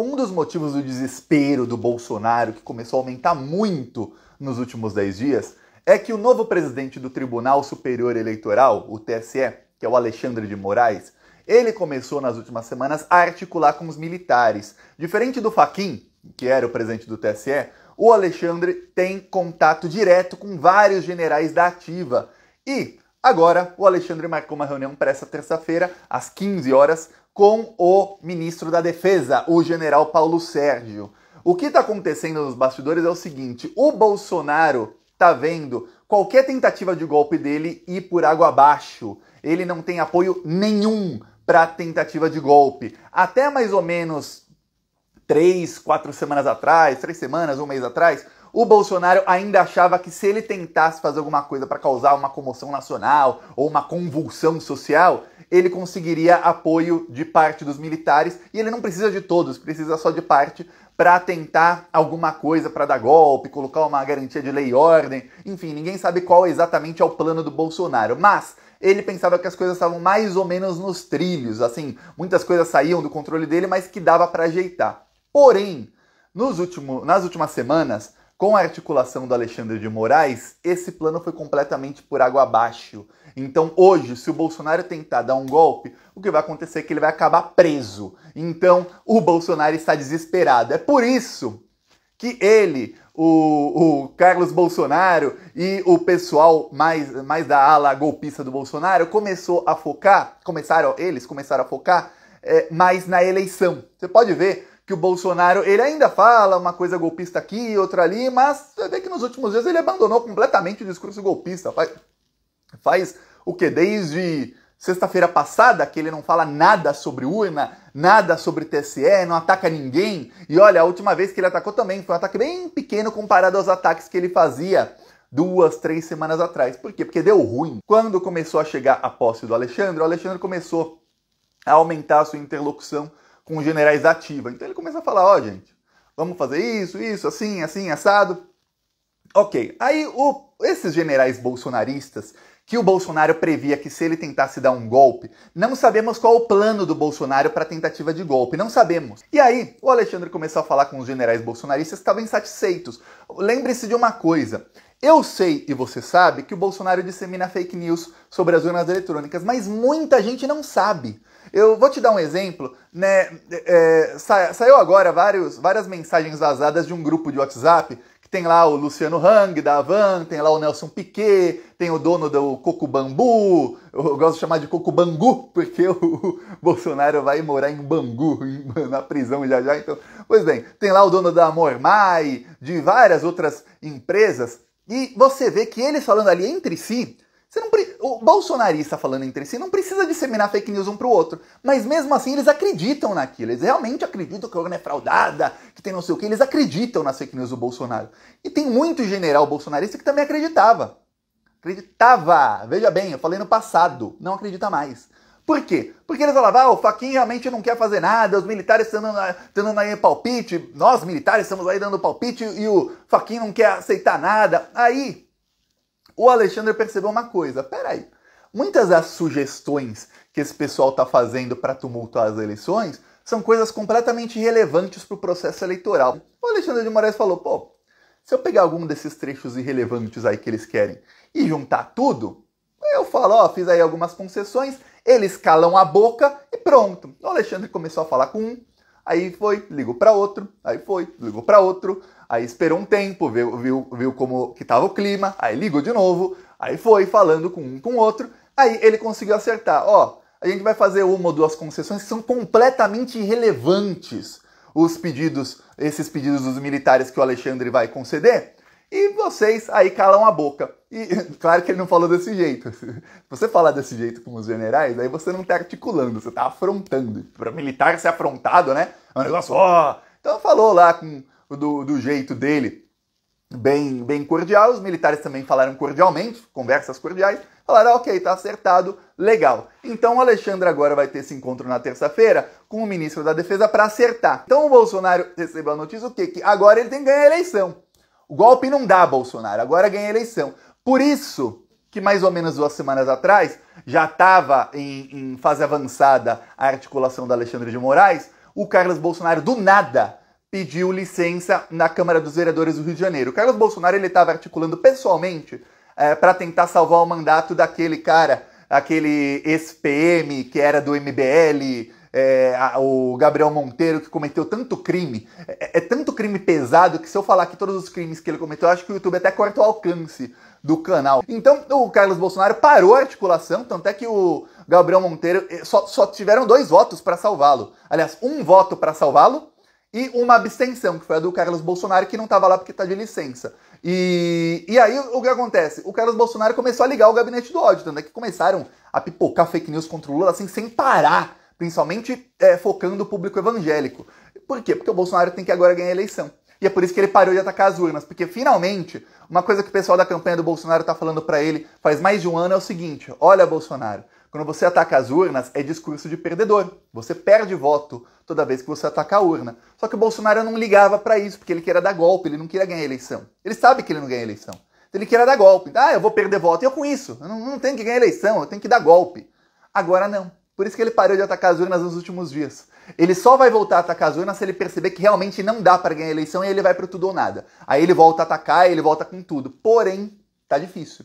um dos motivos do desespero do Bolsonaro, que começou a aumentar muito nos últimos 10 dias, é que o novo presidente do Tribunal Superior Eleitoral, o TSE, que é o Alexandre de Moraes, ele começou nas últimas semanas a articular com os militares. Diferente do Faquin, que era o presidente do TSE, o Alexandre tem contato direto com vários generais da ativa. E Agora, o Alexandre marcou uma reunião para essa terça-feira, às 15 horas, com o ministro da Defesa, o general Paulo Sérgio. O que está acontecendo nos bastidores é o seguinte: o Bolsonaro está vendo qualquer tentativa de golpe dele ir por água abaixo. Ele não tem apoio nenhum para tentativa de golpe. Até mais ou menos três, quatro semanas atrás, três semanas, um mês atrás, o Bolsonaro ainda achava que se ele tentasse fazer alguma coisa para causar uma comoção nacional ou uma convulsão social, ele conseguiria apoio de parte dos militares e ele não precisa de todos, precisa só de parte para tentar alguma coisa para dar golpe, colocar uma garantia de lei e ordem. Enfim, ninguém sabe qual exatamente é o plano do Bolsonaro, mas ele pensava que as coisas estavam mais ou menos nos trilhos, assim, muitas coisas saíam do controle dele, mas que dava para ajeitar. Porém, nos último, nas últimas semanas, com a articulação do Alexandre de Moraes, esse plano foi completamente por água abaixo. Então, hoje, se o Bolsonaro tentar dar um golpe, o que vai acontecer é que ele vai acabar preso. Então, o Bolsonaro está desesperado. É por isso que ele, o, o, Carlos Bolsonaro e o pessoal mais, mais da ala golpista do Bolsonaro começou a focar, começaram, eles começaram a focar é, mais na eleição. Você pode ver que o Bolsonaro, ele ainda fala uma coisa golpista aqui, outra ali, mas você vê que nos últimos dias ele abandonou completamente o discurso golpista. Faz, faz o que? Desde sexta-feira passada que ele não fala nada sobre urna, nada sobre TSE, não ataca ninguém. E olha, a última vez que ele atacou também foi um ataque bem pequeno comparado aos ataques que ele fazia duas, três semanas atrás. Por quê? Porque deu ruim. Quando começou a chegar a posse do Alexandre, o Alexandre começou a aumentar a sua interlocução com os generais da ativa. Então ele começa a falar, ó, oh, gente, vamos fazer isso, isso, assim, assim, assado. Ok. Aí o, esses generais bolsonaristas que o Bolsonaro previa que se ele tentasse dar um golpe, não sabemos qual o plano do Bolsonaro para tentativa de golpe, não sabemos. E aí, o Alexandre começou a falar com os generais bolsonaristas que estavam insatisfeitos. Lembre-se de uma coisa, eu sei e você sabe que o Bolsonaro dissemina fake news sobre as urnas eletrônicas, mas muita gente não sabe. Eu vou te dar um exemplo. Né? É, sa saiu agora vários, várias mensagens vazadas de um grupo de WhatsApp que tem lá o Luciano Hang da Avan, tem lá o Nelson Piquet, tem o dono do Coco Bambu. Eu gosto de chamar de Coco Bangu, porque o Bolsonaro vai morar em Bangu, na prisão já já. Então, pois bem, tem lá o dono da Mormai, de várias outras empresas e você vê que eles falando ali entre si, Pre... O bolsonarista falando entre si não precisa disseminar fake news um para o outro. Mas mesmo assim eles acreditam naquilo. Eles realmente acreditam que a urna é fraudada, que tem não sei o que. Eles acreditam nas fake news do Bolsonaro. E tem muito general bolsonarista que também acreditava. Acreditava! Veja bem, eu falei no passado, não acredita mais. Por quê? Porque eles falavam, ah, o Faquin realmente não quer fazer nada, os militares estão dando aí palpite, nós militares estamos aí dando palpite e o Faquin não quer aceitar nada. Aí, o Alexandre percebeu uma coisa, peraí, muitas das sugestões que esse pessoal está fazendo para tumultuar as eleições são coisas completamente irrelevantes para o processo eleitoral. O Alexandre de Moraes falou, pô, se eu pegar algum desses trechos irrelevantes aí que eles querem e juntar tudo, falo, ó, fiz aí algumas concessões, eles calam a boca e pronto. O Alexandre começou a falar com um, aí foi, ligou para outro, aí foi, ligou para outro, aí esperou um tempo, viu, viu, viu como que tava o clima, aí ligou de novo, aí foi falando com um com outro, aí ele conseguiu acertar, ó, a gente vai fazer uma ou duas concessões que são completamente irrelevantes os pedidos, esses pedidos dos militares que o Alexandre vai conceder, e vocês aí calam a boca. E claro que ele não falou desse jeito. você falar desse jeito com os generais, aí você não está articulando, você está afrontando. Para militar ser afrontado, né? É um negócio, ó. Então falou lá com, do, do jeito dele, bem, bem cordial. Os militares também falaram cordialmente, conversas cordiais. Falaram, ok, tá acertado, legal. Então o Alexandre agora vai ter esse encontro na terça-feira com o ministro da Defesa para acertar. Então o Bolsonaro recebeu a notícia o quê? Que agora ele tem que ganhar a eleição. O golpe não dá, Bolsonaro. Agora ganha a eleição. Por isso que, mais ou menos duas semanas atrás, já estava em, em fase avançada a articulação da Alexandre de Moraes, o Carlos Bolsonaro, do nada, pediu licença na Câmara dos Vereadores do Rio de Janeiro. O Carlos Bolsonaro ele estava articulando pessoalmente é, eh, para tentar salvar o mandato daquele cara, aquele ex-PM que era do MBL, é, o Gabriel Monteiro, que cometeu tanto crime, é, é, tanto crime pesado que se eu falar aqui todos os crimes que ele cometeu, acho que o YouTube até corta o alcance do canal. Então o Carlos Bolsonaro parou a articulação, tanto é que o Gabriel Monteiro eh, só, só tiveram dois votos para salvá-lo. Aliás, um voto para salvá-lo e uma abstenção, que foi a do Carlos Bolsonaro, que não estava lá porque está de licença. E, e aí o que acontece? O Carlos Bolsonaro começou a ligar o gabinete do ódio, tanto é que começaram a pipocar fake news contra o Lula assim, sem parar principalmente é, focando o público evangélico. Por quê? Porque o Bolsonaro tem que agora ganhar a eleição. E é por isso que ele parou de atacar as urnas, porque finalmente, uma coisa que o pessoal da campanha do Bolsonaro está falando para ele faz mais de um ano é o seguinte: olha, Bolsonaro, quando você ataca as urnas, é discurso de perdedor. Você perde voto toda vez que você ataca a urna. Só que o Bolsonaro não ligava para isso, porque ele queria dar golpe, ele não queria ganhar eleição. Ele sabe que ele não ganha eleição. ele queria dar golpe. Ah, eu vou perder voto. E eu com isso. Eu não, não tenho que ganhar eleição, eu tenho que dar golpe. Agora não. Por isso que ele parou de atacar as urnas nos últimos dias. Ele só vai voltar a atacar as urnas se ele perceber que realmente não dá para ganhar a eleição e ele vai para tudo ou nada. Aí ele volta a atacar, ele volta com tudo. Porém, tá difícil.